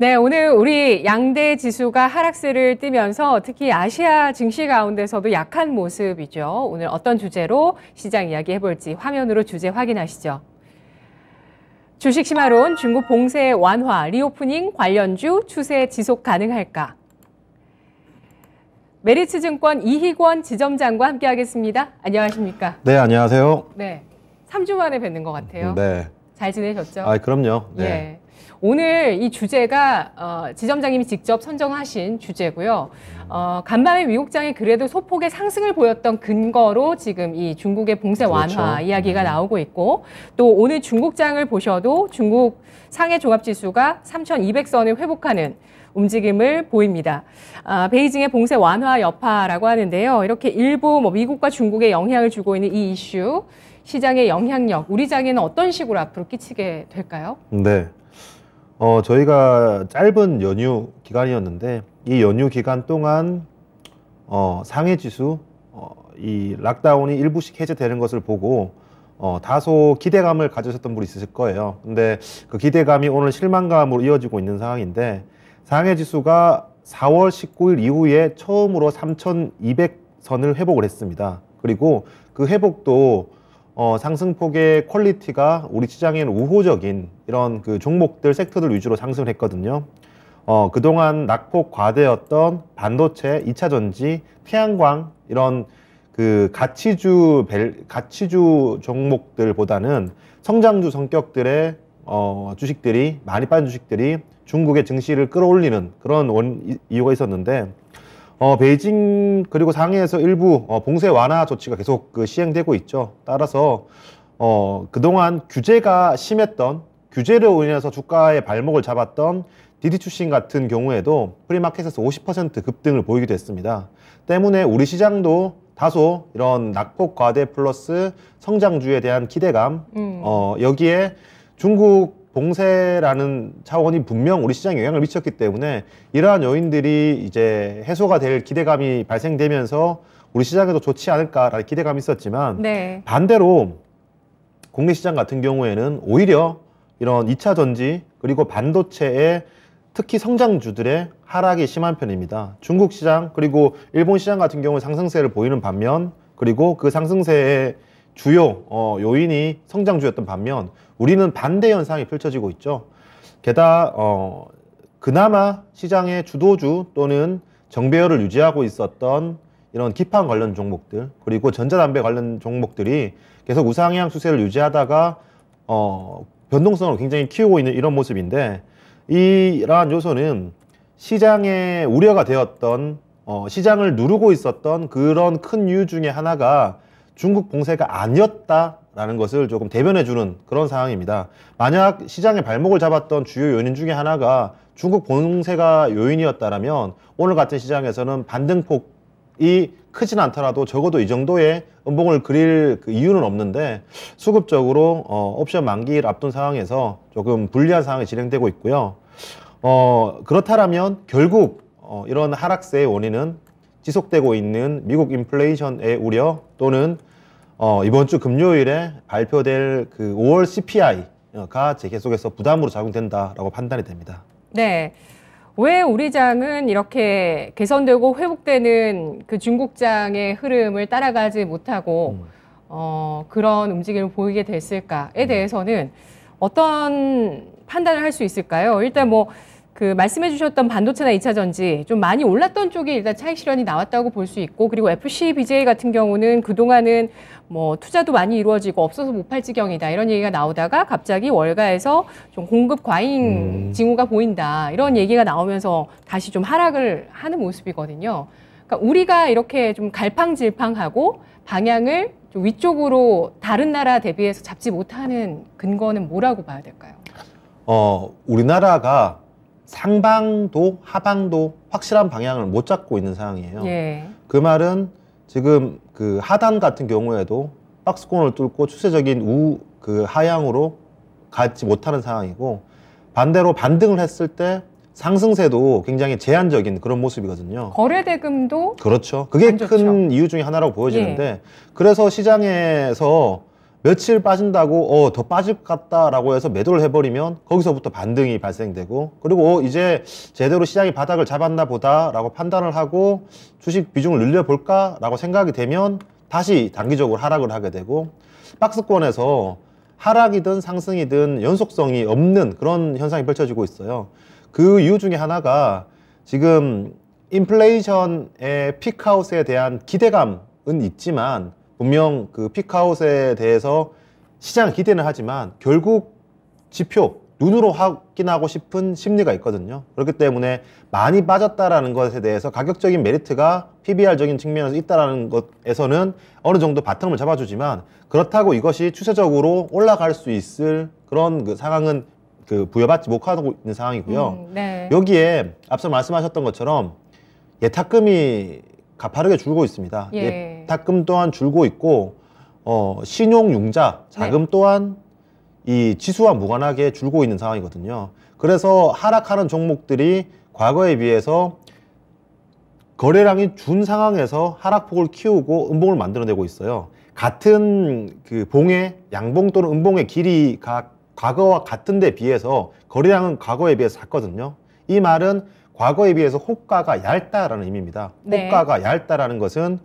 네, 오늘 우리 양대 지수가 하락세를 띠면서 특히 아시아 증시 가운데서도 약한 모습이죠. 오늘 어떤 주제로 시장 이야기 해볼지 화면으로 주제 확인하시죠. 주식 심화론 중국 봉쇄 완화 리오프닝 관련주 추세 지속 가능할까? 메리츠 증권 이희권 지점장과 함께하겠습니다. 안녕하십니까? 네, 안녕하세요. 네, 3주 만에 뵙는 것 같아요. 네. 잘 지내셨죠? 아, 그럼요. 네. 예. 오늘 이 주제가 어, 지점장님이 직접 선정하신 주제고요. 어, 간밤에 미국장이 그래도 소폭의 상승을 보였던 근거로 지금 이 중국의 봉쇄 완화 그렇죠. 이야기가 네. 나오고 있고 또 오늘 중국장을 보셔도 중국 상해 종합지수가 3,200선을 회복하는 움직임을 보입니다. 아, 베이징의 봉쇄 완화 여파라고 하는데요. 이렇게 일부 뭐 미국과 중국에 영향을 주고 있는 이 이슈 시장의 영향력, 우리 장에는 어떤 식으로 앞으로 끼치게 될까요? 네. 어, 저희가 짧은 연휴 기간이었는데 이 연휴 기간 동안 어, 상해 지수 어, 이 락다운이 일부씩 해제되는 것을 보고 어, 다소 기대감을 가지셨던 분이 있으실 거예요. 근데 그 기대감이 오늘 실망감으로 이어지고 있는 상황인데 상해 지수가 4월 19일 이후에 처음으로 3,200선을 회복을 했습니다. 그리고 그 회복도 어, 상승폭의 퀄리티가 우리 시장에는 우호적인 이런 그 종목들 섹터들 위주로 상승을 했거든요. 어, 그동안 낙폭 과대였던 반도체, 이차 전지, 태양광 이런 그 가치주 벨, 가치주 종목들보다는 성장주 성격들의 어, 주식들이 많이 빠진 주식들이 중국의 증시를 끌어올리는 그런 원, 이유가 있었는데 어, 베이징 그리고 상해에서 일부 어, 봉쇄 완화 조치가 계속 그 시행되고 있죠. 따라서 어, 그동안 규제가 심했던 규제로 인해서 주가의 발목을 잡았던 디디 출신 같은 경우에도 프리마켓에서 50% 급등을 보이기도 했습니다. 때문에 우리 시장도 다소 이런 낙폭 과대 플러스 성장주에 대한 기대감 음. 어, 여기에 중국 공세라는 차원이 분명 우리 시장에 영향을 미쳤기 때문에 이러한 요인들이 이제 해소가 될 기대감이 발생되면서 우리 시장에도 좋지 않을까라는 기대감이 있었지만 네. 반대로 국내 시장 같은 경우에는 오히려 이런 이차 전지 그리고 반도체의 특히 성장주들의 하락이 심한 편입니다. 중국 시장 그리고 일본 시장 같은 경우 는 상승세를 보이는 반면 그리고 그 상승세의 주요 어, 요인이 성장주였던 반면 우리는 반대 현상이 펼쳐지고 있죠. 게다가 어, 그나마 시장의 주도주 또는 정배열을 유지하고 있었던 이런 기판 관련 종목들 그리고 전자담배 관련 종목들이 계속 우상향 추세를 유지하다가 어, 변동성을 굉장히 키우고 있는 이런 모습인데 이러한 요소는 시장에 우려가 되었던 어, 시장을 누르고 있었던 그런 큰 이유 중에 하나가 중국 봉쇄가 아니었다 라는 것을 조금 대변해 주는 그런 상황입니다. 만약 시장의 발목을 잡았던 주요 요인 중에 하나가 중국 봉쇄가 요인이었다면 오늘 같은 시장에서는 반등폭이 크진 않더라도 적어도 이 정도의 음봉을 그릴 그 이유는 없는데 수급적으로 어, 옵션 만기를 앞둔 상황에서 조금 불리한 상황이 진행되고 있고요. 어, 그렇다면 결국 어, 이런 하락세의 원인은 지속되고 있는 미국 인플레이션의 우려 또는 어, 이번 주 금요일에 발표될 그 5월 CPI가 계속해서 부담으로 작용된다라고 판단이 됩니다. 네. 왜 우리장은 이렇게 개선되고 회복되는 그 중국장의 흐름을 따라가지 못하고 음. 어, 그런 움직임을 보이게 됐을까에 음. 대해서는 어떤 판단을 할 수 있을까요? 일단 뭐그 말씀해 주셨던 반도체나 2차 전지 좀 많이 올랐던 쪽이 일단 차익 실현이 나왔다고 볼 수 있고 그리고 FC BJ 같은 경우는 그동안은 뭐 투자도 많이 이루어지고 없어서 못 팔 지경이다 이런 얘기가 나오다가 갑자기 월가에서 좀 공급 과잉 음. 징후가 보인다 이런 얘기가 나오면서 다시 좀 하락을 하는 모습이거든요. 그러니까 우리가 이렇게 좀 갈팡질팡하고 방향을 좀 위쪽으로 다른 나라 대비해서 잡지 못하는 근거는 뭐라고 봐야 될까요? 어, 우리나라가 상방도 하방도 확실한 방향을 못 잡고 있는 상황이에요. 예. 그 말은 지금 그 하단 같은 경우에도 박스권을 뚫고 추세적인 우 그 하향으로 가지 못하는 상황이고 반대로 반등을 했을 때 상승세도 굉장히 제한적인 그런 모습이거든요. 거래 대금도 그렇죠. 그게 큰 이유 중에 하나라고 보여지는데 예. 그래서 시장에서 며칠 빠진다고 어 더 빠질 것 같다라고 해서 매도를 해버리면 거기서부터 반등이 발생되고 그리고 이제 제대로 시장이 바닥을 잡았나 보다라고 판단을 하고 주식 비중을 늘려볼까라고 생각이 되면 다시 단기적으로 하락을 하게 되고 박스권에서 하락이든 상승이든 연속성이 없는 그런 현상이 펼쳐지고 있어요. 그 이유 중에 하나가 지금 인플레이션의 피크아웃에 대한 기대감은 있지만 분명 그 피카웃에 대해서 시장을 기대는 하지만 결국 지표 눈으로 확인하고 싶은 심리가 있거든요. 그렇기 때문에 많이 빠졌다라는 것에 대해서 가격적인 메리트가 PBR적인 측면에서 있다라는 것에서는 어느 정도 바텀을 잡아주지만 그렇다고 이것이 추세적으로 올라갈 수 있을 그런 그 상황은 그 부여받지 못하고 있는 상황이고요. 음, 네. 여기에 앞서 말씀하셨던 것처럼 예탁금이 가파르게 줄고 있습니다. 예. 예탁금 또한 줄고 있고 어, 신용융자 자금 네. 또한 이 지수와 무관하게 줄고 있는 상황이거든요. 그래서 하락하는 종목들이 과거에 비해서 거래량이 준 상황에서 하락폭을 키우고 음봉을 만들어내고 있어요. 같은 그 봉의 양봉 또는 음봉의 길이가 과거와 같은데 비해서 거래량은 과거에 비해서 작거든요. 이 말은 과거에 비해서 호가가 얇다라는 의미입니다. 네. 호가가 얇다라는 것은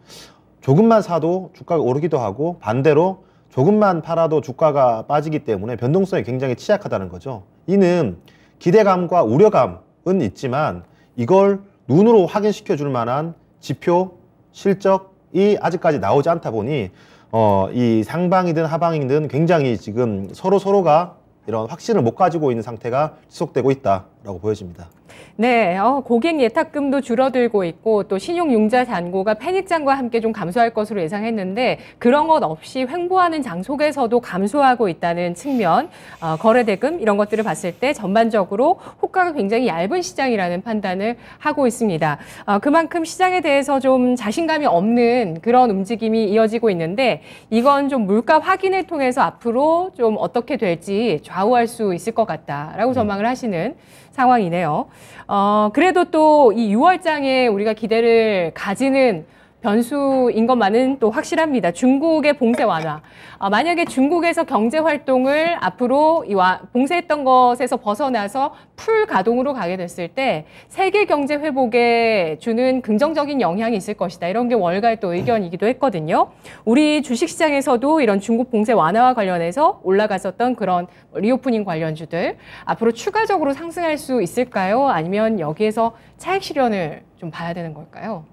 조금만 사도 주가가 오르기도 하고 반대로 조금만 팔아도 주가가 빠지기 때문에 변동성이 굉장히 취약하다는 거죠. 이는 기대감과 우려감은 있지만 이걸 눈으로 확인시켜 줄 만한 지표, 실적이 아직까지 나오지 않다 보니 어, 이 상방이든 하방이든 굉장히 지금 서로 서로가 이런 확신을 못 가지고 있는 상태가 지속되고 있다라고 보여집니다. 네, 어, 고객 예탁금도 줄어들고 있고 또 신용융자 잔고가 편닉장과 함께 좀 감소할 것으로 예상했는데 그런 것 없이 횡보하는 장 속에서도 감소하고 있다는 측면, 어, 거래대금 이런 것들을 봤을 때 전반적으로 호가가 굉장히 얇은 시장이라는 판단을 하고 있습니다. 어, 그만큼 시장에 대해서 좀 자신감이 없는 그런 움직임이 이어지고 있는데 이건 좀 물가 확인을 통해서 앞으로 좀 어떻게 될지 좌우할 수 있을 것 같다라고 네. 전망을 하시는 상황이네요. 어, 그래도 또 이 6월장에 우리가 기대를 가지는 변수인 것만은 또 확실합니다. 중국의 봉쇄 완화. 아, 만약에 중국에서 경제 활동을 앞으로 이 와, 봉쇄했던 것에서 벗어나서 풀 가동으로 가게 됐을 때 세계 경제 회복에 주는 긍정적인 영향이 있을 것이다. 이런 게 월가의 또 의견이기도 했거든요. 우리 주식시장에서도 이런 중국 봉쇄 완화와 관련해서 올라갔었던 그런 리오프닝 관련주들 앞으로 추가적으로 상승할 수 있을까요? 아니면 여기에서 차익 실현을 좀 봐야 되는 걸까요?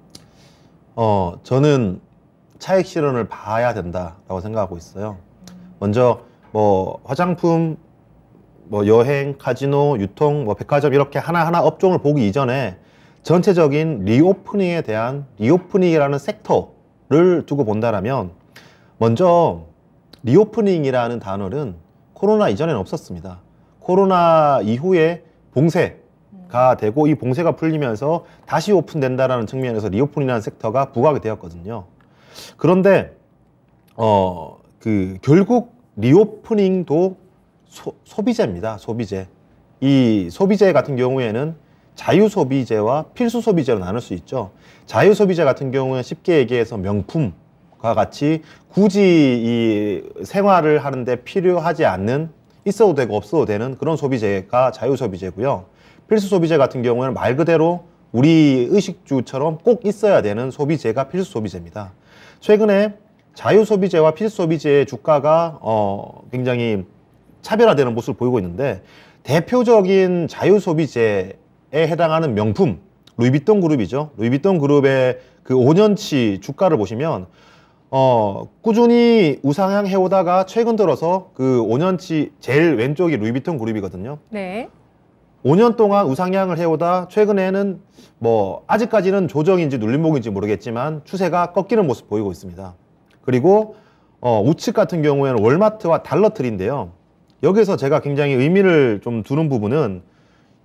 어, 저는 차액 실현을 봐야 된다라고 생각하고 있어요. 먼저 뭐 화장품, 뭐 여행, 카지노, 유통, 뭐 백화점 이렇게 하나하나 업종을 보기 이전에 전체적인 리오프닝에 대한 리오프닝이라는 섹터를 두고 본다라면 먼저 리오프닝이라는 단어는 코로나 이전에는 없었습니다. 코로나 이후에 봉쇄 가 되고 이 봉쇄가 풀리면서 다시 오픈된다라는 측면에서 리오픈이라는 섹터가 부각이 되었거든요. 그런데 어 그 결국 리오프닝도 소, 소비재입니다. 소비재. 이 소비재 같은 경우에는 자유 소비재와 필수 소비재로 나눌 수 있죠. 자유 소비재 같은 경우는 쉽게 얘기해서 명품 과 같이 굳이 이 생활을 하는데 필요하지 않는 있어도 되고 없어도 되는 그런 소비재가 자유 소비재고요. 필수 소비재 같은 경우에는 말 그대로 우리 의식주처럼 꼭 있어야 되는 소비재가 필수 소비재입니다. 최근에 자유 소비재와 필수 소비재의 주가가 어, 굉장히 차별화되는 모습을 보이고 있는데 대표적인 자유 소비재에 해당하는 명품 루이비통 그룹이죠. 루이비통 그룹의 그 5년치 주가를 보시면 어, 꾸준히 우상향 해오다가 최근 들어서 그 5년치 제일 왼쪽이 루이비통 그룹이거든요. 네. 5년 동안 우상향을 해오다 최근에는 뭐 아직까지는 조정인지 눌림목인지 모르겠지만 추세가 꺾이는 모습 보이고 있습니다. 그리고 어, 우측 같은 경우에는 월마트와 달러틀인데요. 여기서 제가 굉장히 의미를 좀 두는 부분은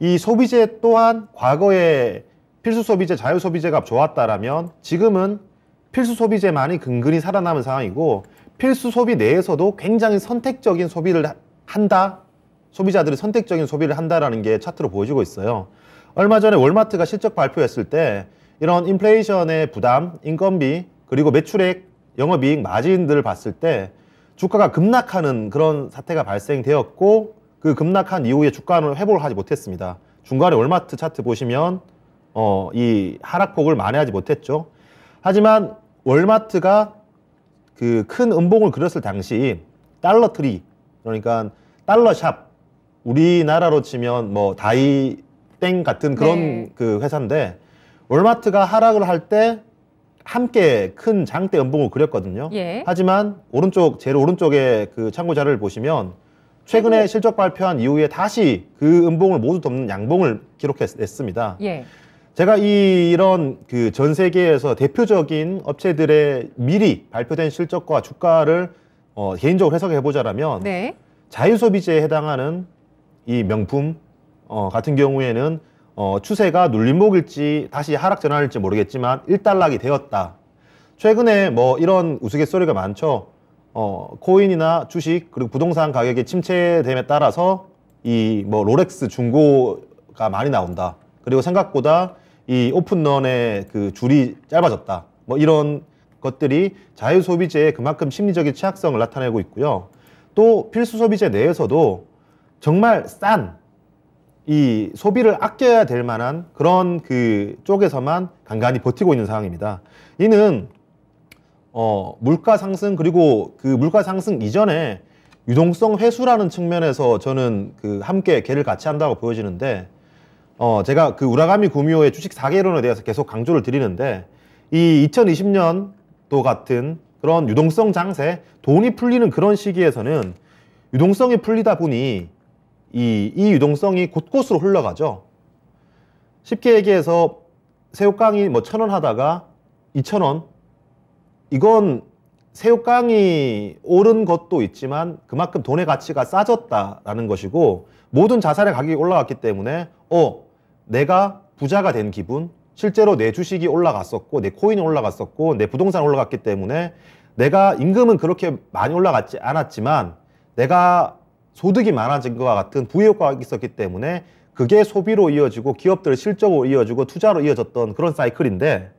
이 소비재 또한 과거에 필수 소비재, 자유 소비재가 좋았다라면 지금은 필수 소비재만이 근근히 살아남은 상황이고 필수 소비 내에서도 굉장히 선택적인 소비를 한다 소비자들이 선택적인 소비를 한다라는 게 차트로 보여주고 있어요. 얼마 전에 월마트가 실적 발표했을 때 이런 인플레이션의 부담, 인건비, 그리고 매출액, 영업이익, 마진들을 봤을 때 주가가 급락하는 그런 사태가 발생되었고 그 급락한 이후에 주가는 회복을 하지 못했습니다. 중간에 월마트 차트 보시면 어, 이 하락폭을 만회하지 못했죠. 하지만 월마트가 그 큰 음봉을 그렸을 당시 달러트리 그러니까 달러샵 우리나라로 치면 뭐 다이 땡 같은 그런 네. 그 회사인데 월마트가 하락을 할 때 함께 큰 장대 연봉을 그렸거든요. 예. 하지만 오른쪽 제일 오른쪽에 그 참고 자료를 보시면 최근에 네. 실적 발표한 이후에 다시 그 음봉을 모두 덮는 양봉을 기록했습니다. 예. 제가 이, 이런 그 전 세계에서 대표적인 업체들의 미리 발표된 실적과 주가를 어, 개인적으로 해석해 보자라면 네. 자유소비재에 해당하는 이 명품 어, 같은 경우에는 어, 추세가 눌림목일지 다시 하락 전환일지 모르겠지만 일단락이 되었다. 최근에 뭐 이런 우스갯소리가 많죠. 어, 코인이나 주식 그리고 부동산 가격의 침체됨에 따라서 이 뭐로렉스 중고가 많이 나온다. 그리고 생각보다 이 오픈런의 그 줄이 짧아졌다. 뭐 이런 것들이 자유 소비재의 그만큼 심리적인 취약성을 나타내고 있고요. 또 필수 소비재 내에서도 정말 싼 이 소비를 아껴야 될 만한 그런 그 쪽에서만 간간히 버티고 있는 상황입니다. 이는 어, 물가 상승 그리고 그 물가 상승 이전에 유동성 회수라는 측면에서 저는 그 함께 개를 같이 한다고 보여지는데 어, 제가 그 우라가미 구미호의 주식 사개론에 대해서 계속 강조를 드리는데 이 2020년도 같은 그런 유동성 장세, 돈이 풀리는 그런 시기에서는 유동성이 풀리다 보니 이, 이 유동성이 곳곳으로 흘러가죠. 쉽게 얘기해서 새우깡이 뭐 천 원 하다가 이천 원 이건 새우깡이 오른 것도 있지만 그만큼 돈의 가치가 싸졌다라는 것이고 모든 자산의 가격이 올라갔기 때문에 어 내가 부자가 된 기분 실제로 내 주식이 올라갔었고 내 코인이 올라갔었고 내 부동산 올라갔기 때문에 내가 임금은 그렇게 많이 올라갔지 않았지만 내가 소득이 많아진 것과 같은 부효과가 있었기 때문에 그게 소비로 이어지고 기업들 실적으로 이어지고 투자로 이어졌던 그런 사이클인데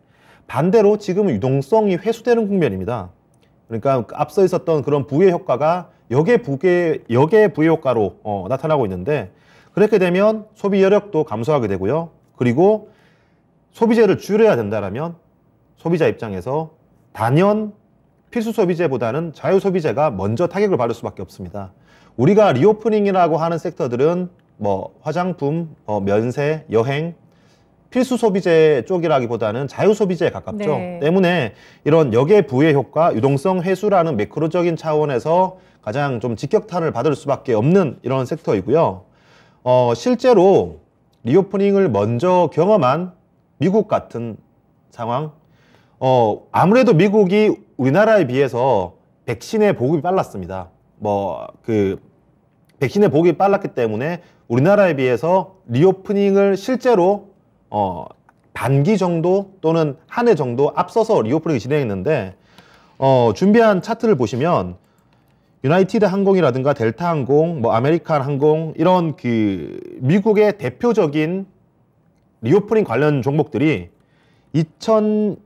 반대로 지금은 유동성이 회수되는 국면입니다. 그러니까 앞서 있었던 그런 부의 효과가 역의 부의 역의 부의 효과로 어, 나타나고 있는데 그렇게 되면 소비 여력도 감소하게 되고요. 그리고 소비재를 줄여야 된다라면 소비자 입장에서 단연 필수 소비재보다는 자유 소비재가 먼저 타격을 받을 수밖에 없습니다. 우리가 리오프닝이라고 하는 섹터들은 뭐 화장품, 어, 면세, 여행, 필수 소비재 쪽이라기보다는 자유 소비재에 가깝죠. 네. 때문에 이런 역의 부의 효과, 유동성 회수라는 매크로적인 차원에서 가장 좀 직격탄을 받을 수밖에 없는 이런 섹터이고요. 어, 실제로 리오프닝을 먼저 경험한 미국 같은 상황. 어, 아무래도 미국이 우리나라에 비해서 백신의 보급이 빨랐습니다. 뭐그 백신의 보기 빨랐기 때문에 우리나라에 비해서 리오프닝을 실제로 어 반기 정도 또는 한 해 정도 앞서서 리오프닝이 진행했는데 어 준비한 차트를 보시면 유나이티드 항공이라든가 델타 항공, 뭐 아메리칸 항공 이런 그 미국의 대표적인 리오프닝 관련 종목들이 2000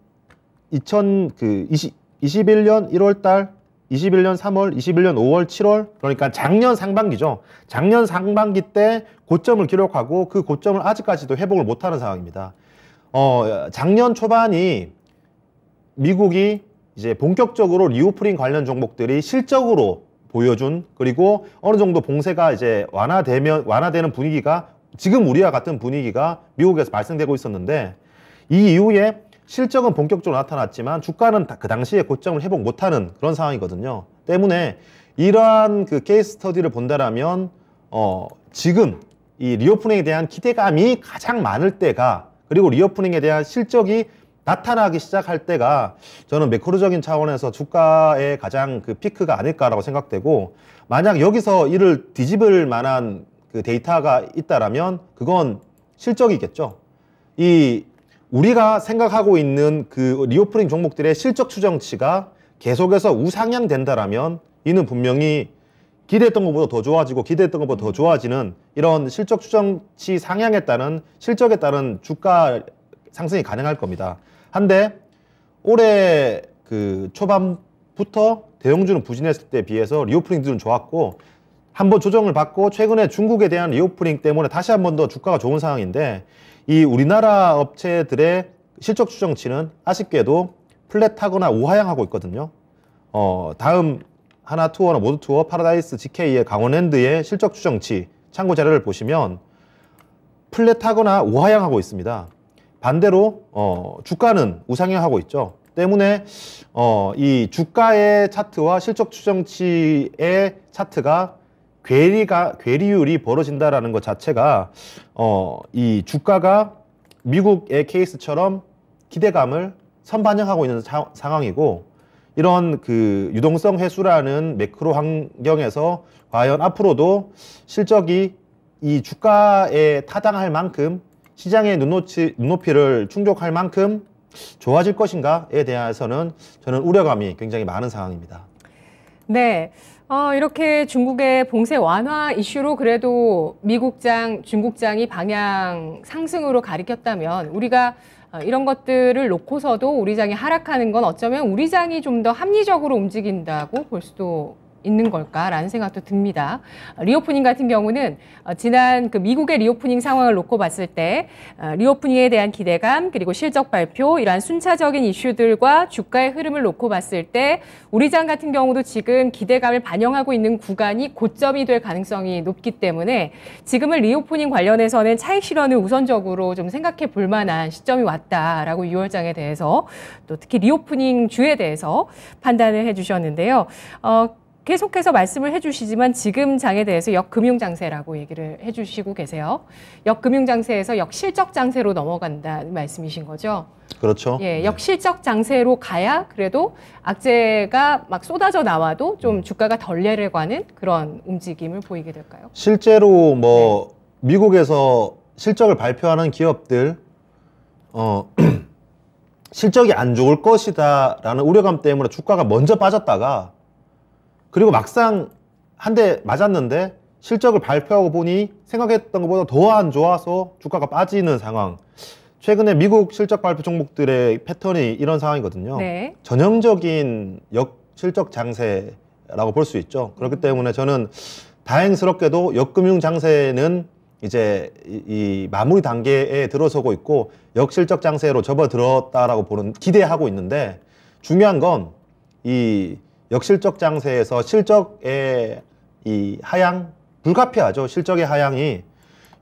2000그20 21년 1월 달 21년 3월, 21년 5월, 7월 그러니까 작년 상반기죠. 작년 상반기 때 고점을 기록하고 그 고점을 아직까지도 회복을 못하는 상황입니다. 어, 작년 초반이 미국이 이제 본격적으로 리오프링 관련 종목들이 실적으로 보여준 그리고 어느 정도 봉쇄가 이제 완화되면 완화되는 분위기가 지금 우리와 같은 분위기가 미국에서 발생되고 있었는데 이 이후에 실적은 본격적으로 나타났지만 주가는 그 당시에 고점을 회복 못하는 그런 상황이거든요. 때문에 이러한 그 케이스 스터디를 본다라면 어, 지금 이 리오프닝에 대한 기대감이 가장 많을 때가 그리고 리오프닝에 대한 실적이 나타나기 시작할 때가 저는 매크로적인 차원에서 주가의 가장 그 피크가 아닐까라고 생각되고 만약 여기서 이를 뒤집을 만한 그 데이터가 있다라면 그건 실적이겠죠. 이 우리가 생각하고 있는 그 리오프링 종목들의 실적 추정치가 계속해서 우상향 된다라면 이는 분명히 기대했던 것보다 더 좋아지고 기대했던 것보다 더 좋아지는 이런 실적 추정치 상향에 따른 실적에 따른 주가 상승이 가능할 겁니다. 한데 올해 그 초반부터 대형주는 부진했을 때 비해서 리오프링들은 좋았고 한번 조정을 받고 최근에 중국에 대한 리오프링 때문에 다시 한번더 주가가 좋은 상황인데 이 우리나라 업체들의 실적 추정치는 아쉽게도 플랫하거나 우하향하고 있거든요. 어, 다음 하나 투어나 모두 투어, 파라다이스, GK의 강원랜드의 실적 추정치 참고 자료를 보시면 플랫하거나 우하향하고 있습니다. 반대로 어, 주가는 우상향하고 있죠. 때문에 어, 이 주가의 차트와 실적 추정치의 차트가 괴리가 괴리율이 벌어진다라는 것 자체가 어이 주가가 미국의 케이스처럼 기대감을 선반영하고 있는 사, 상황이고 이런 그 유동성 회수라는 매크로 환경에서 과연 앞으로도 실적이 이 주가에 타당할 만큼 시장의 눈높이, 눈높이를 충족할 만큼 좋아질 것인가에 대해서는 저는 우려감이 굉장히 많은 상황입니다. 네. 어, 이렇게 중국의 봉쇄 완화 이슈로 그래도 미국장, 중국장이 방향 상승으로 가리켰다면 우리가 어, 이런 것들을 놓고서도 우리 장이 하락하는 건 어쩌면 우리 장이 좀 더 합리적으로 움직인다고 볼 수도 있는 걸까라는 생각도 듭니다. 어, 리오프닝 같은 경우는 어, 지난 그 미국의 리오프닝 상황을 놓고 봤을 때 어, 리오프닝에 대한 기대감 그리고 실적 발표 이러한 순차적인 이슈들과 주가의 흐름을 놓고 봤을 때 우리장 같은 경우도 지금 기대감을 반영하고 있는 구간이 고점이 될 가능성이 높기 때문에 지금은 리오프닝 관련해서는 차익 실현을 우선적으로 좀 생각해 볼 만한 시점이 왔다라고 6월장에 대해서 또 특히 리오프닝 주에 대해서 판단을 해 주셨는데요. 어, 계속해서 말씀을 해주시지만 지금 장에 대해서 역금융장세라고 얘기를 해주시고 계세요. 역금융장세에서 역실적장세로 넘어간다는 말씀이신 거죠. 그렇죠. 예, 네. 역실적 장세로 가야 그래도 악재가 막 쏟아져 나와도 좀 음. 주가가 덜 내려가는 그런 움직임을 보이게 될까요? 실제로 뭐 네. 미국에서 실적을 발표하는 기업들 어 실적이 안 좋을 것이다라는 우려감 때문에 주가가 먼저 빠졌다가 그리고 막상 한 대 맞았는데 실적을 발표하고 보니 생각했던 것보다 더 안 좋아서 주가가 빠지는 상황. 최근에 미국 실적 발표 종목들의 패턴이 이런 상황이거든요. 네. 전형적인 역 실적 장세라고 볼 수 있죠. 그렇기 때문에 저는 다행스럽게도 역금융 장세는 이제 이, 이, 마무리 단계에 들어서고 있고 역실적 장세로 접어들었다라고 보는 기대하고 있는데 중요한 건이 역실적 장세에서 실적의 이 하향 불가피하죠. 실적의 하향이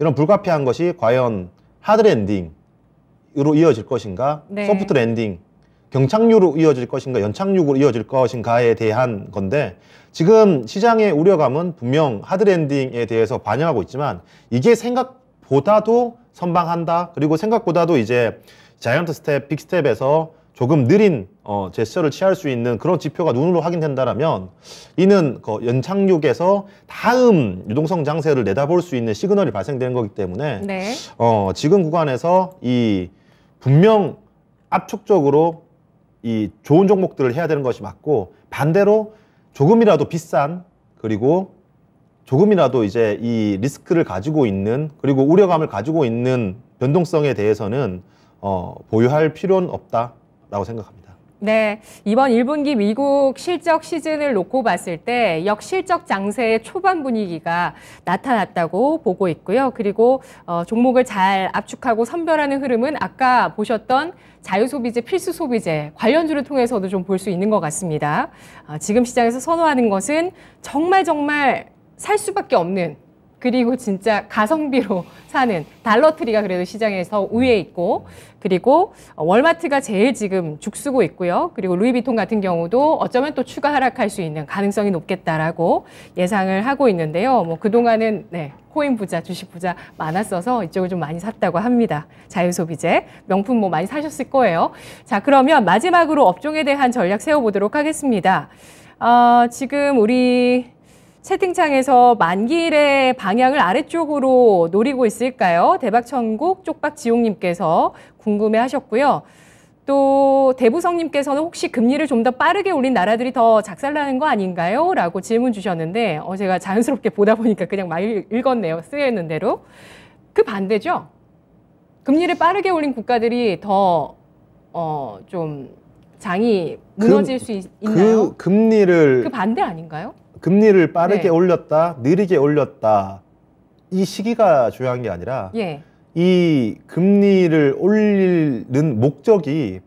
이런 불가피한 것이 과연 하드 랜딩으로 이어질 것인가, 네. 소프트 랜딩, 경착륙으로 이어질 것인가, 연착륙으로 이어질 것인가에 대한 건데 지금 시장의 우려감은 분명 하드 랜딩에 대해서 반영하고 있지만 이게 생각보다도 선방한다. 그리고 생각보다도 이제 자이언트 스텝, 빅스텝에서 조금 느린 어, 제스처를 취할 수 있는 그런 지표가 눈으로 확인된다면 이는 그 연착륙에서 다음 유동성 장세를 내다볼 수 있는 시그널이 발생되는 거기 때문에 네. 어, 지금 구간에서 이 분명 압축적으로 이 좋은 종목들을 해야 되는 것이 맞고 반대로 조금이라도 비싼 그리고 조금이라도 이제 이 리스크를 가지고 있는 그리고 우려감을 가지고 있는 변동성에 대해서는 어, 보유할 필요는 없다. 라고 생각합니다. 네, 이번 1분기 미국 실적 시즌을 놓고 봤을 때 역실적 장세의 초반 분위기가 나타났다고 보고 있고요. 그리고 어, 종목을 잘 압축하고 선별하는 흐름은 아까 보셨던 자유소비재, 필수소비재 관련주를 통해서도 좀 볼 수 있는 것 같습니다. 어, 지금 시장에서 선호하는 것은 정말 정말 살 수밖에 없는 그리고 진짜 가성비로 사는 달러트리가 그래도 시장에서 우위에 있고 그리고 월마트가 제일 지금 죽쓰고 있고요. 그리고 루이비통 같은 경우도 어쩌면 또 추가 하락할 수 있는 가능성이 높겠다라고 예상을 하고 있는데요. 뭐 그동안은 네, 코인 부자, 주식 부자 많았어서 이쪽을 좀 많이 샀다고 합니다. 자유소비재, 명품 뭐 많이 사셨을 거예요. 자, 그러면 마지막으로 업종에 대한 전략 세워보도록 하겠습니다. 어, 지금 우리 채팅창에서 만기일의 방향을 아래쪽으로 노리고 있을까요? 대박천국 쪽박지옥님께서 궁금해 하셨고요. 또 대부성님께서는 혹시 금리를 좀 더 빠르게 올린 나라들이 더 작살나는 거 아닌가요? 라고 질문 주셨는데 어, 제가 자연스럽게 보다 보니까 그냥 막 읽었네요. 쓰여있는 대로. 그 반대죠. 금리를 빠르게 올린 국가들이 더 어, 좀 장이 무너질 금, 수 있, 나요 그, 금리를 그 반대 아닌가요? 금리를 빠르게 네. 올렸다, 느리게 올렸다 이 시기가 중요한 게 아니라 예. 이 금리를 올리는 목적이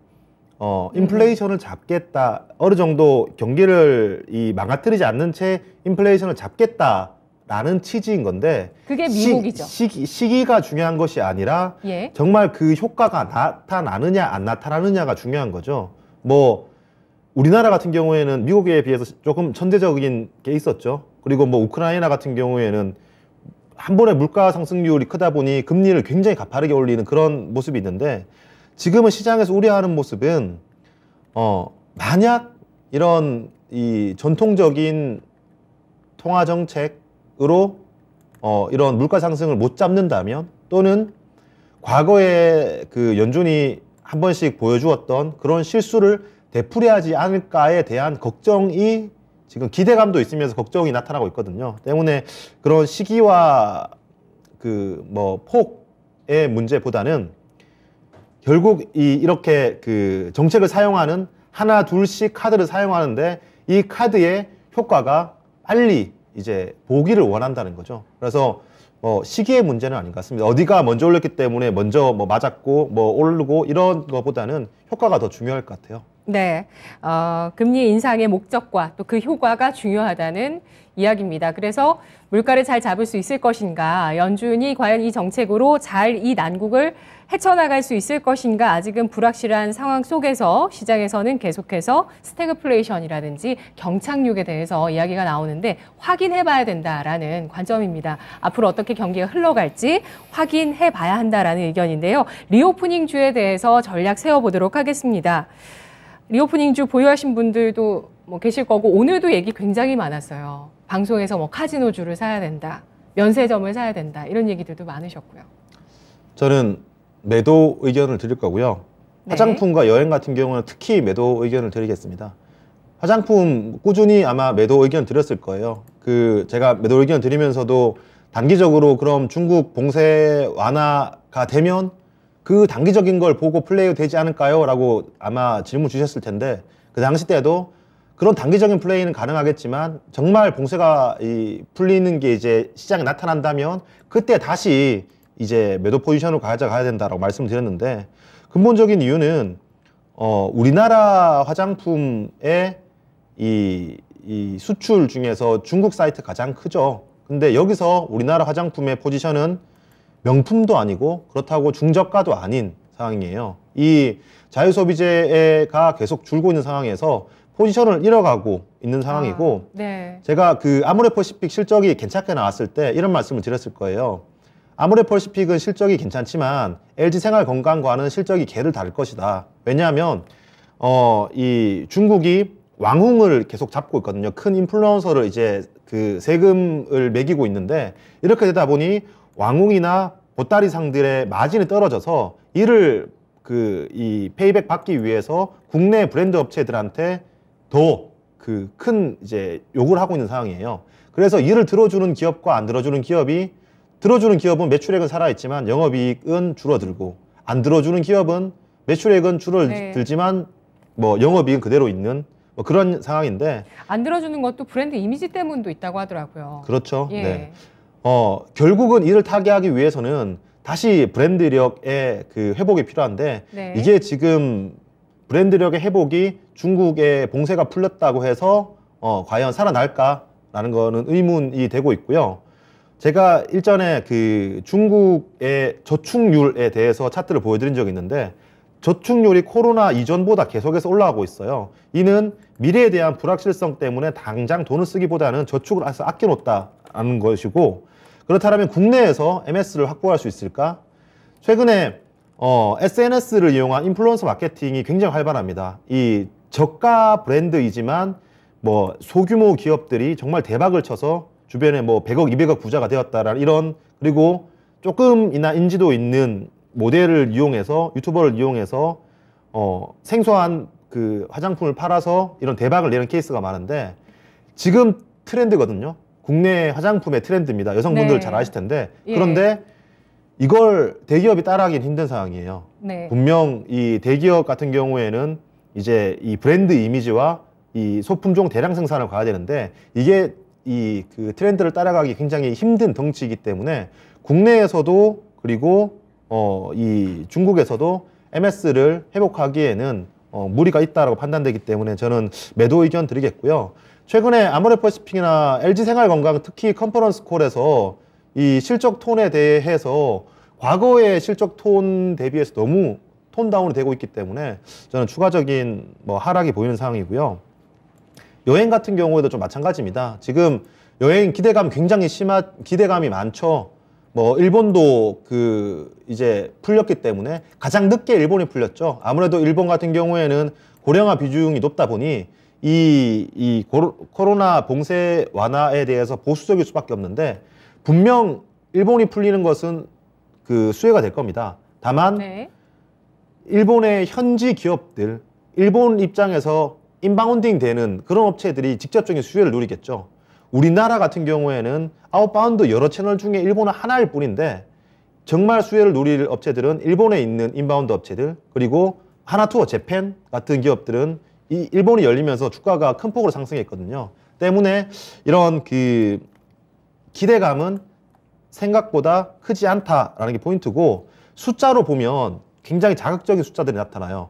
어, 음. 인플레이션을 잡겠다. 어느 정도 경기를 이 망가뜨리지 않는 채 인플레이션을 잡겠다. 라는 취지인 건데 그게 미국이죠. 시, 시기, 가 중요한 것이 아니라 예. 정말 그 효과가 나타나느냐 안 나타나느냐가 중요한 거죠. 뭐 우리나라 같은 경우에는 미국에 비해서 조금 천재적인 게 있었죠. 그리고 뭐 우크라이나 같은 경우에는 한 번에 물가 상승률이 크다 보니 금리를 굉장히 가파르게 올리는 그런 모습이 있는데 지금은 시장에서 우려하는 모습은 어 만약 이런 이 전통적인 통화 정책으로 어 이런 물가 상승을 못 잡는다면 또는 과거에 그 연준이 한 번씩 보여주었던 그런 실수를 되풀이하지 않을까에 대한 걱정이 지금 기대감도 있으면서 걱정이 나타나고 있거든요. 때문에 그런 시기와 그 뭐 폭의 문제보다는 결국 이 이렇게 그 정책을 사용하는 하나 둘씩 카드를 사용하는데 이 카드의 효과가 빨리 이제 보기를 원한다는 거죠. 그래서 뭐 시기의 문제는 아닌 것 같습니다. 어디가 먼저 올렸기 때문에 먼저 뭐 맞았고 뭐 오르고 이런 것보다는 효과가 더 중요할 것 같아요. 네, 어, 금리 인상의 목적과 또 그 효과가 중요하다는 이야기입니다. 그래서 물가를 잘 잡을 수 있을 것인가, 연준이 과연 이 정책으로 잘 이 난국을 헤쳐나갈 수 있을 것인가 아직은 불확실한 상황 속에서 시장에서는 계속해서 스태그플레이션이라든지 경착륙에 대해서 이야기가 나오는데 확인해봐야 된다라는 관점입니다. 앞으로 어떻게 경기가 흘러갈지 확인해봐야 한다라는 의견인데요. 리오프닝 주에 대해서 전략 세워보도록 하겠습니다. 리오프닝 주 보유하신 분들도 뭐 계실 거고 오늘도 얘기 굉장히 많았어요. 방송에서 뭐 카지노 주를 사야 된다, 면세점을 사야 된다 이런 얘기들도 많으셨고요. 저는 매도 의견을 드릴 거고요. 네. 화장품과 여행 같은 경우는 특히 매도 의견을 드리겠습니다. 화장품 꾸준히 아마 매도 의견 드렸을 거예요. 그 제가 매도 의견 드리면서도 단기적으로 그럼 중국 봉쇄 완화가 되면 그 단기적인 걸 보고 플레이 되지 않을까요? 라고 아마 질문 주셨을 텐데 그 당시 때도 그런 단기적인 플레이는 가능하겠지만 정말 봉쇄가 이 풀리는 게 이제 시장에 나타난다면 그때 다시 이제 매도 포지션으로 가져가야 된다라고 말씀드렸는데 근본적인 이유는 어, 우리나라 화장품의 이, 이 수출 중에서 중국 사이트 가장 크죠. 근데 여기서 우리나라 화장품의 포지션은 명품도 아니고 그렇다고 중저가도 아닌 상황이에요. 이 자유소비재가 계속 줄고 있는 상황에서 포지션을 잃어가고 있는 상황이고 아, 네. 제가 그 아모레퍼시픽 실적이 괜찮게 나왔을 때 이런 말씀을 드렸을 거예요. 아모레퍼시픽은 실적이 괜찮지만 LG 생활건강과는 실적이 개를 다를 것이다. 왜냐하면 어, 이 중국이 왕홍을 계속 잡고 있거든요. 큰 인플루언서를 이제 그 세금을 매기고 있는데 이렇게 되다 보니 왕홍이나 보따리 상들의 마진이 떨어져서 이를 그 이 페이백 받기 위해서 국내 브랜드 업체들한테 더 그 큰 이제 욕을 하고 있는 상황이에요. 그래서 이를 들어주는 기업과 안 들어주는 기업이 들어주는 기업은 매출액은 살아있지만 영업이익은 줄어들고 안 들어주는 기업은 매출액은 줄어들지만 네. 뭐 영업이익은 그대로 있는 뭐 그런 상황인데 안 들어주는 것도 브랜드 이미지 때문도 있다고 하더라고요. 그렇죠. 예. 네. 어 결국은 이를 타개하기 위해서는 다시 브랜드력의 그 회복이 필요한데 네. 이게 지금 브랜드력의 회복이 중국의 봉쇄가 풀렸다고 해서 어 과연 살아날까라는 거는 의문이 되고 있고요. 제가 일전에 그 중국의 저축률에 대해서 차트를 보여드린 적이 있는데 저축률이 코로나 이전보다 계속해서 올라가고 있어요. 이는 미래에 대한 불확실성 때문에 당장 돈을 쓰기보다는 저축을 아껴놓다라는 것이고 그렇다면 국내에서 MS를 확보할 수 있을까? 최근에 어, SNS를 이용한 인플루언서 마케팅이 굉장히 활발합니다. 이 저가 브랜드이지만 뭐 소규모 기업들이 정말 대박을 쳐서 주변에 뭐 100억, 200억 부자가 되었다라는 이런 그리고 조금이나 인지도 있는 모델을 이용해서 유튜버를 이용해서 어, 생소한 그 화장품을 팔아서 이런 대박을 내는 케이스가 많은데 지금 트렌드거든요. 국내 화장품의 트렌드입니다. 여성분들 네. 잘 아실 텐데 예. 그런데 이걸 대기업이 따라하기 힘든 상황이에요. 네. 분명 이 대기업 같은 경우에는 이제 이 브랜드 이미지와 이 소품종 대량 생산을 가야 되는데 이게 이그 트렌드를 따라가기 굉장히 힘든 덩치이기 때문에 국내에서도 그리고 어이 중국에서도 MS를 회복하기에는 어 무리가 있다라고 판단되기 때문에 저는 매도 의견 드리겠고요. 최근에 아모레퍼시픽이나 LG 생활건강 특히 컨퍼런스 콜에서 이 실적 톤에 대해서 과거의 실적 톤 대비해서 너무 톤 다운이 되고 있기 때문에 저는 추가적인 뭐 하락이 보이는 상황이고요. 여행 같은 경우에도 좀 마찬가지입니다. 지금 여행 기대감 굉장히 심하, 기대감이 많죠. 뭐 일본도 그 이제 풀렸기 때문에 가장 늦게 일본이 풀렸죠. 아무래도 일본 같은 경우에는 고령화 비중이 높다 보니 이, 이 고로, 코로나 봉쇄 완화에 대해서 보수적일 수밖에 없는데 분명 일본이 풀리는 것은 그 수혜가 될 겁니다. 다만 네. 일본의 현지 기업들, 일본 입장에서 인바운딩 되는 그런 업체들이 직접적인 수혜를 누리겠죠. 우리나라 같은 경우에는 아웃바운드 여러 채널 중에 일본은 하나일 뿐인데 정말 수혜를 누릴 업체들은 일본에 있는 인바운드 업체들 그리고 하나투어 재팬 같은 기업들은 이 일본이 열리면서 주가가 큰 폭으로 상승했거든요. 때문에 이런 그 기대감은 생각보다 크지 않다라는 게 포인트고 숫자로 보면 굉장히 자극적인 숫자들이 나타나요.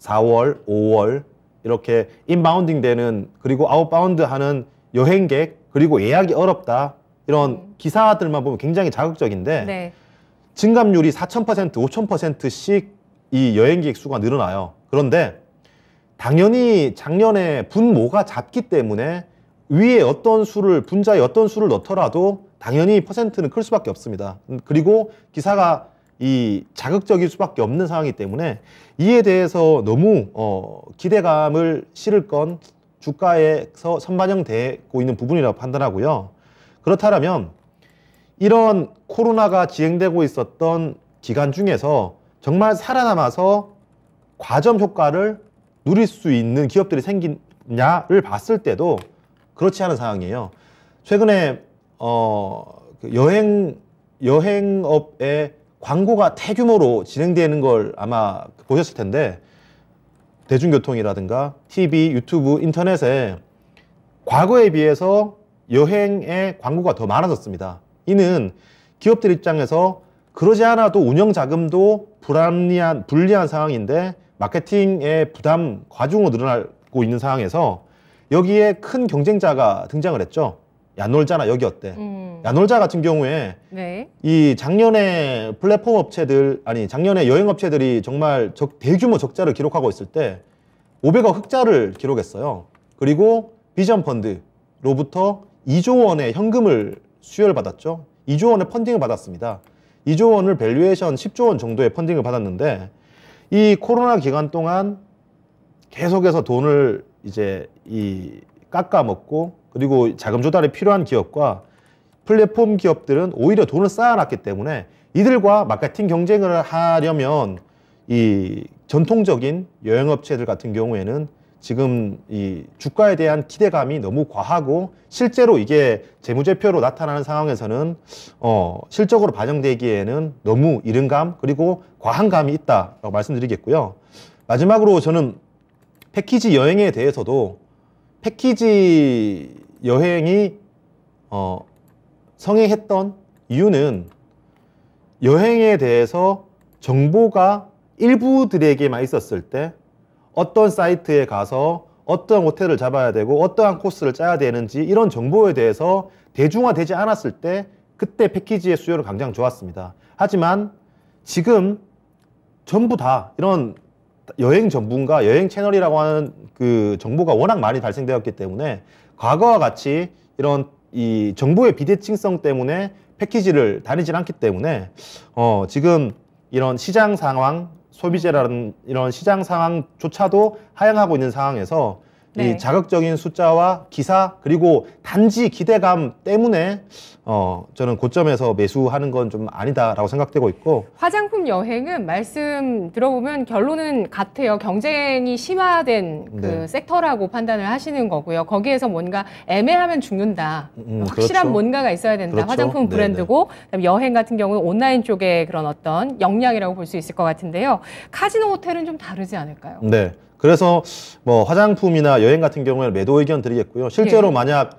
4월, 5월, 이렇게 인바운딩 되는 그리고 아웃바운드 하는 여행객 그리고 예약이 어렵다 이런 네. 기사들만 보면 굉장히 자극적인데 네. 증감률이 4,000% 5,000%씩 이 여행객 수가 늘어나요. 그런데 당연히 작년에 분모가 잡기 때문에 위에 어떤 수를 분자에 어떤 수를 넣더라도 당연히 퍼센트는 클 수밖에 없습니다. 그리고 기사가 이 자극적일 수밖에 없는 상황이기 때문에 이에 대해서 너무 어 기대감을 실을 건 주가에서 선반영되고 있는 부분이라고 판단하고요. 그렇다면 이런 코로나가 진행되고 있었던 기간 중에서 정말 살아남아서 과점 효과를 누릴 수 있는 기업들이 생기냐를 봤을 때도 그렇지 않은 상황이에요. 최근에 어 그 여행 여행업의 광고가 대규모로 진행되는 걸 아마 보셨을 텐데 대중교통이라든가 TV, 유튜브, 인터넷에 과거에 비해서 여행의 광고가 더 많아졌습니다. 이는 기업들 입장에서 그러지 않아도 운영 자금도 불합리한, 불리한 상황인데 마케팅의 부담 과중으로 늘어나고 있는 상황에서 여기에 큰 경쟁자가 등장을 했죠. 야놀자나 여기 어때? 음. 야놀자 같은 경우에 네. 이 작년에 플랫폼 업체들 아니 작년에 여행 업체들이 정말 적, 대규모 적자를 기록하고 있을 때 500억 흑자를 기록했어요. 그리고 비전 펀드로부터 2조 원의 현금을 수혈 받았죠. 2조 원의 펀딩을 받았습니다. 2조 원을 밸류에이션 10조 원 정도의 펀딩을 받았는데 이 코로나 기간 동안 계속해서 돈을 이제 이 깎아먹고 그리고 자금 조달이 필요한 기업과 플랫폼 기업들은 오히려 돈을 쌓아놨기 때문에 이들과 마케팅 경쟁을 하려면 이 전통적인 여행업체들 같은 경우에는 지금 이 주가에 대한 기대감이 너무 과하고 실제로 이게 재무제표로 나타나는 상황에서는 어 실적으로 반영되기에는 너무 이른 감 그리고 과한 감이 있다라고 말씀드리겠고요. 마지막으로 저는 패키지 여행에 대해서도 패키지 여행이 어, 성행했던 이유는 여행에 대해서 정보가 일부들에게만 있었을 때 어떤 사이트에 가서 어떤 호텔을 잡아야 되고 어떠한 코스를 짜야 되는지 이런 정보에 대해서 대중화되지 않았을 때 그때 패키지의 수요를 굉장히 좋았습니다. 하지만 지금 전부 다 이런 여행 전문가, 여행 채널이라고 하는 그 정보가 워낙 많이 발생되었기 때문에 과거와 같이 이런 이 정보의 비대칭성 때문에 패키지를 다니질 않기 때문에 어 지금 이런 시장 상황, 소비재라는 이런 시장 상황조차도 하향하고 있는 상황에서 네. 이 자극적인 숫자와 기사 그리고 단지 기대감 때문에 어, 저는 고점에서 매수하는 건 좀 아니다라고 생각되고 있고 화장품 여행은 말씀 들어보면 결론은 같아요. 경쟁이 심화된 그 네. 섹터라고 판단을 하시는 거고요. 거기에서 뭔가 애매하면 죽는다. 음, 음 확실한 그렇죠. 뭔가가 있어야 된다. 그렇죠. 화장품 네, 브랜드고 네. 그다음에 여행 같은 경우는 온라인 쪽에 그런 어떤 역량이라고 볼 수 있을 것 같은데요. 카지노 호텔은 좀 다르지 않을까요? 네. 그래서 뭐 화장품이나 여행 같은 경우에는 매도 의견 드리겠고요. 실제로 예. 만약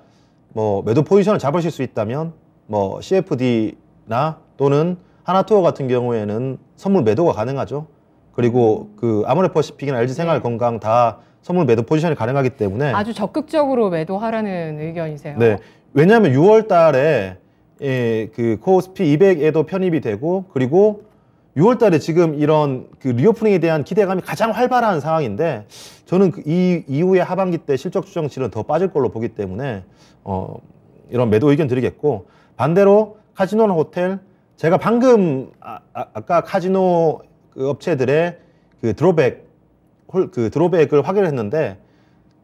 뭐 매도 포지션을 잡으실 수 있다면 뭐 CFD나 또는 하나투어 같은 경우에는 선물 매도가 가능하죠. 그리고 그 아모레퍼시픽이나 LG생활건강 네. 다 선물 매도 포지션이 가능하기 때문에 아주 적극적으로 매도하라는 의견이세요. 네. 왜냐하면 6월 달에 예, 그 코스피 200에도 편입이 되고 그리고 6월 달에 지금 이런 그 리오프닝에 대한 기대감이 가장 활발한 상황인데 저는 그이 이후에 하반기 때 실적 추정치는 더 빠질 걸로 보기 때문에 어 이런 매도 의견 드리겠고 반대로 카지노나 호텔 제가 방금 아, 아 까 카지노 그 업체들의 그 드로백 그 드로백을 확인을 했는데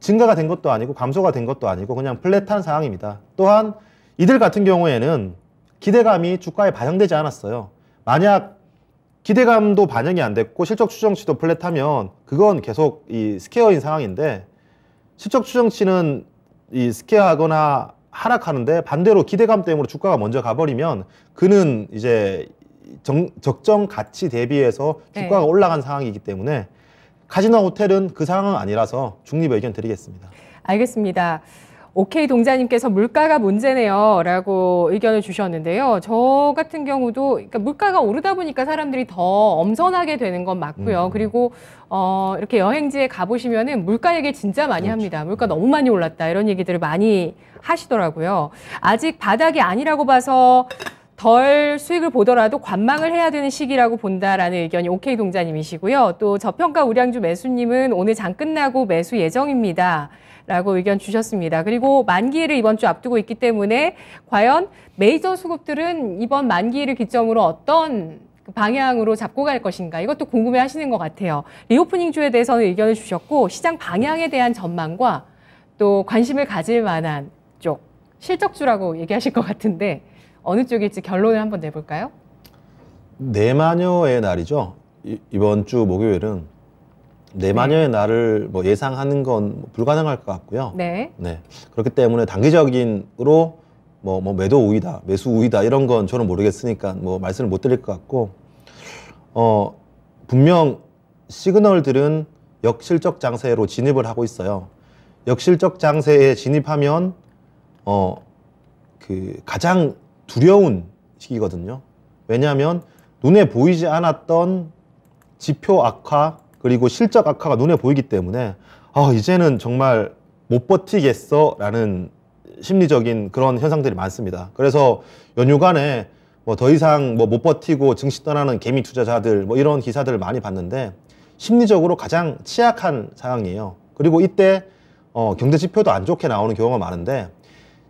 증가가 된 것도 아니고 감소가 된 것도 아니고 그냥 플랫한 상황입니다. 또한 이들 같은 경우에는 기대감이 주가에 반영되지 않았어요. 만약 기대감도 반영이 안 됐고 실적 추정치도 플랫하면 그건 계속 이 스퀘어인 상황인데 실적 추정치는 이 스퀘어하거나 하락하는데 반대로 기대감 때문에 주가가 먼저 가버리면 그는 이제 정, 적정 가치 대비해서 네. 주가가 네. 올라간 상황이기 때문에 카지노 호텔은 그 상황은 아니라서 중립 의견 드리겠습니다. 알겠습니다. 오케이 동자님께서 물가가 문제네요 라고 의견을 주셨는데요. 저 같은 경우도 그러니까 물가가 오르다 보니까 사람들이 더 엄선하게 되는 건 맞고요. 음. 그리고 어, 이렇게 여행지에 가보시면은 물가 얘기 진짜 많이 그렇죠. 합니다. 물가 너무 많이 올랐다 이런 얘기들을 많이 하시더라고요. 아직 바닥이 아니라고 봐서 덜 수익을 보더라도 관망을 해야 되는 시기라고 본다라는 의견이 오케이 동자님이시고요. 또 저평가 우량주 매수님은 오늘 장 끝나고 매수 예정입니다. 라고 의견 주셨습니다. 그리고 만기일을 이번 주 앞두고 있기 때문에 과연 메이저 수급들은 이번 만기일을 기점으로 어떤 방향으로 잡고 갈 것인가 이것도 궁금해 하시는 것 같아요. 리오프닝 주에 대해서는 의견을 주셨고 시장 방향에 대한 전망과 또 관심을 가질 만한 쪽 실적주라고 얘기하실 것 같은데 어느 쪽일지 결론을 한번 내볼까요? 내마녀의 날이죠. 이, 이번 주 목요일은 네, 네 마녀의 날을 뭐 예상하는 건 불가능할 것 같고요. 네. 네. 그렇기 때문에 단기적인으로 뭐, 뭐 매도 우위다, 매수 우위다 이런 건 저는 모르겠으니까 뭐 말씀을 못 드릴 것 같고 어 분명 시그널들은 역실적 장세로 진입을 하고 있어요. 역실적 장세에 진입하면 어 그 가장 두려운 시기거든요. 왜냐하면 눈에 보이지 않았던 지표 악화 그리고 실적 악화가 눈에 보이기 때문에 아 이제는 정말 못 버티겠어 라는 심리적인 그런 현상들이 많습니다. 그래서 연휴간에 뭐 더 이상 뭐 못 버티고 증시 떠나는 개미 투자자들 뭐 이런 기사들을 많이 봤는데 심리적으로 가장 취약한 상황이에요. 그리고 이때 어, 경제 지표도 안 좋게 나오는 경우가 많은데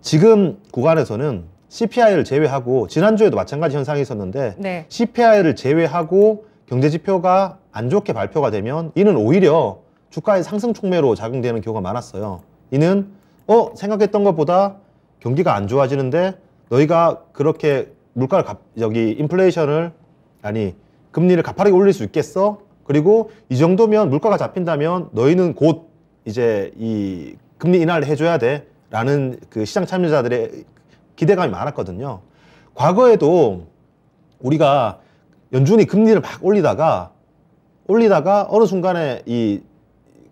지금 구간에서는 CPI를 제외하고 지난주에도 마찬가지 현상이 있었는데 네. CPI를 제외하고 경제 지표가 안 좋게 발표가 되면 이는 오히려 주가의 상승 촉매로 작용되는 경우가 많았어요. 이는 어 생각했던 것보다 경기가 안 좋아지는데 너희가 그렇게 물가를 갚, 여기 인플레이션을 아니 금리를 가파르게 올릴 수 있겠어? 그리고 이 정도면 물가가 잡힌다면 너희는 곧 이제 이 금리 인하를 해줘야 돼 라는 그 시장 참여자들의 기대감이 많았거든요. 과거에도 우리가 연준이 금리를 막 올리다가 올리다가 어느 순간에 이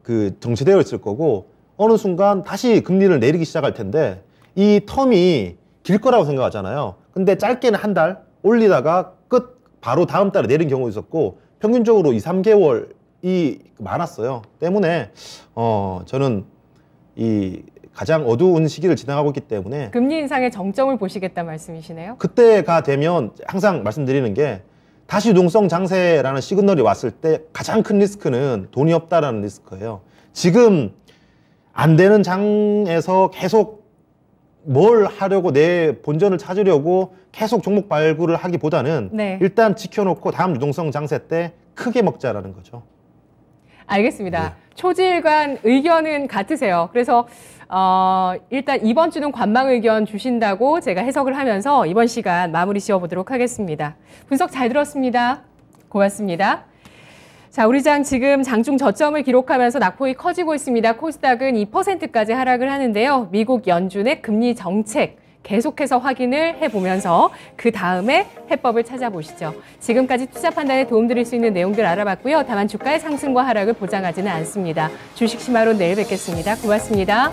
그 정체되어 있을 거고 어느 순간 다시 금리를 내리기 시작할 텐데 이 텀이 길 거라고 생각하잖아요. 근데 짧게는 한 달 올리다가 끝 바로 다음 달에 내린 경우도 있었고 평균적으로 2, 3개월이 많았어요. 때문에 어 저는 이 가장 어두운 시기를 지나가고 있기 때문에 금리 인상의 정점을 보시겠다 말씀이시네요. 그때가 되면 항상 말씀드리는 게 다시 유동성 장세라는 시그널이 왔을 때 가장 큰 리스크는 돈이 없다라는 리스크예요. 지금 안 되는 장에서 계속 뭘 하려고 내 본전을 찾으려고 계속 종목 발굴을 하기보다는 네. 일단 지켜놓고 다음 유동성 장세 때 크게 먹자라는 거죠. 알겠습니다. 네. 초지일관 의견은 같으세요. 그래서 어, 일단 이번 주는 관망 의견 주신다고 제가 해석을 하면서 이번 시간 마무리 지어보도록 하겠습니다. 분석 잘 들었습니다. 고맙습니다. 자, 우리 장 지금 장중 저점을 기록하면서 낙폭이 커지고 있습니다. 코스닥은 2%까지 하락을 하는데요. 미국 연준의 금리 정책 계속해서 확인을 해보면서 그 다음에 해법을 찾아보시죠. 지금까지 투자 판단에 도움드릴 수 있는 내용들 알아봤고요. 다만 주가의 상승과 하락을 보장하지는 않습니다. 주식 심화로 내일 뵙겠습니다. 고맙습니다.